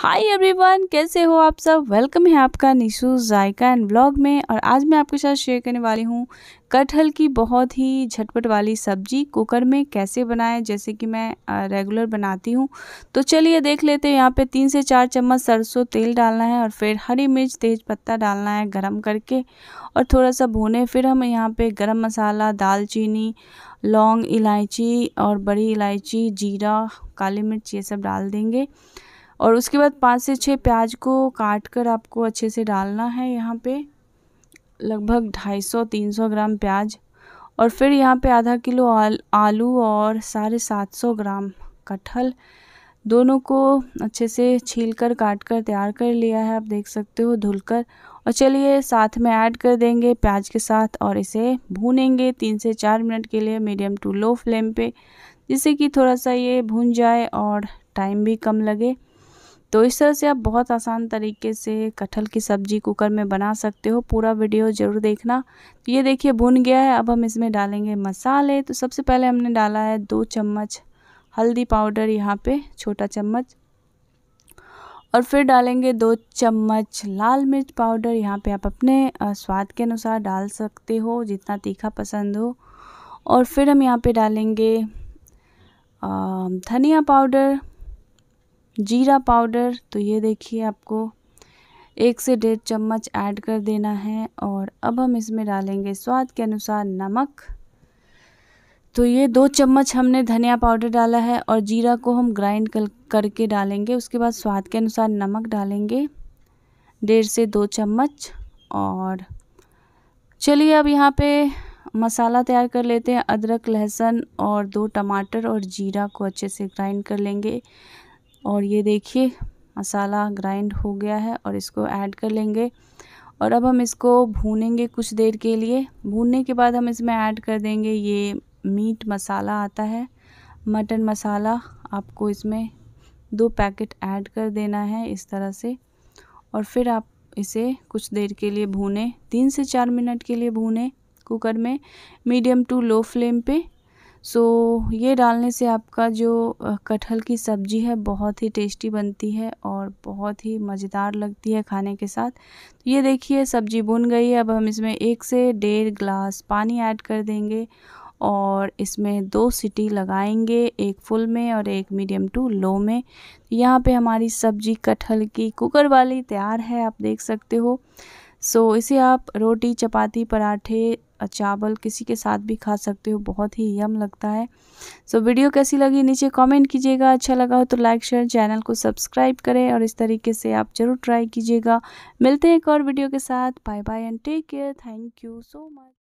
hi everyone कैसे हो आप सब वेलकम है आपका निशू जायका एंड ब्लॉग में और आज मैं आपके साथ शेयर करने वाली हूँ कटहल की बहुत ही झटपट वाली सब्जी कुकर में कैसे बनाएं जैसे कि मैं रेगुलर बनाती हूँ तो चलिए देख लेते हैं यहाँ पे तीन से चार चम्मच सरसों तेल डालना है और फिर हरी मिर्च तेज पत्ता डालना है गरम करके और थोड़ा सा भुने फिर हम यहाँ पे गरम मसाला दालचीनी लौंग इलायची और बड़ी इलायची जीरा काली मिर्च ये सब डाल देंगे और उसके बाद पाँच से छः प्याज को काट कर आपको अच्छे से डालना है यहाँ पे लगभग ढाई सौ तीन सौ ग्राम प्याज और फिर यहाँ पे आधा किलो आल, आलू और साढ़े सात सौ ग्राम कटहल दोनों को अच्छे से छील कर काट कर तैयार कर लिया है आप देख सकते हो धुल कर और चलिए साथ में ऐड कर देंगे प्याज के साथ और इसे भूनेंगे तीन से चार मिनट के लिए मीडियम टू लो फ्लेम पे जिससे कि थोड़ा सा ये भून जाए और टाइम भी कम लगे तो इस तरह से आप बहुत आसान तरीके से कटहल की सब्ज़ी कुकर में बना सकते हो पूरा वीडियो ज़रूर देखना तो ये देखिए भुन गया है अब हम इसमें डालेंगे मसाले तो सबसे पहले हमने डाला है दो चम्मच हल्दी पाउडर यहाँ पे छोटा चम्मच और फिर डालेंगे दो चम्मच लाल मिर्च पाउडर यहाँ पे आप अपने स्वाद के अनुसार डाल सकते हो जितना तीखा पसंद हो और फिर हम यहाँ पे डालेंगे धनिया पाउडर जीरा पाउडर तो ये देखिए आपको एक से डेढ़ चम्मच ऐड कर देना है और अब हम इसमें डालेंगे स्वाद के अनुसार नमक तो ये दो चम्मच हमने धनिया पाउडर डाला है और जीरा को हम ग्राइंड कर, करके डालेंगे उसके बाद स्वाद के अनुसार नमक डालेंगे डेढ़ से दो चम्मच और चलिए अब यहाँ पे मसाला तैयार कर लेते हैं अदरक लहसुन और दो टमाटर और जीरा को अच्छे से ग्राइंड कर लेंगे और ये देखिए मसाला ग्राइंड हो गया है और इसको ऐड कर लेंगे और अब हम इसको भूनेंगे कुछ देर के लिए भूनने के बाद हम इसमें ऐड कर देंगे ये मीट मसाला आता है मटन मसाला आपको इसमें दो पैकेट ऐड कर देना है इस तरह से और फिर आप इसे कुछ देर के लिए भूनें तीन से चार मिनट के लिए भूनें कुकर में मीडियम टू लो फ्लेम पे सो so, ये डालने से आपका जो कटहल की सब्ज़ी है बहुत ही टेस्टी बनती है और बहुत ही मज़ेदार लगती है खाने के साथ तो ये देखिए सब्ज़ी बुन गई है अब हम इसमें एक से डेढ़ ग्लास पानी ऐड कर देंगे और इसमें दो सीटी लगाएंगे एक फुल में और एक मीडियम टू लो में यहाँ पे हमारी सब्जी कटहल की कुकर वाली तैयार है आप देख सकते हो सो so, इसे आप रोटी चपाती पराठे चावल किसी के साथ भी खा सकते हो बहुत ही यम लगता है सो so, वीडियो कैसी लगी नीचे कमेंट कीजिएगा अच्छा लगा हो तो लाइक शेयर चैनल को सब्सक्राइब करें और इस तरीके से आप ज़रूर ट्राई कीजिएगा मिलते हैं एक और वीडियो के साथ bye bye and take care thank you so much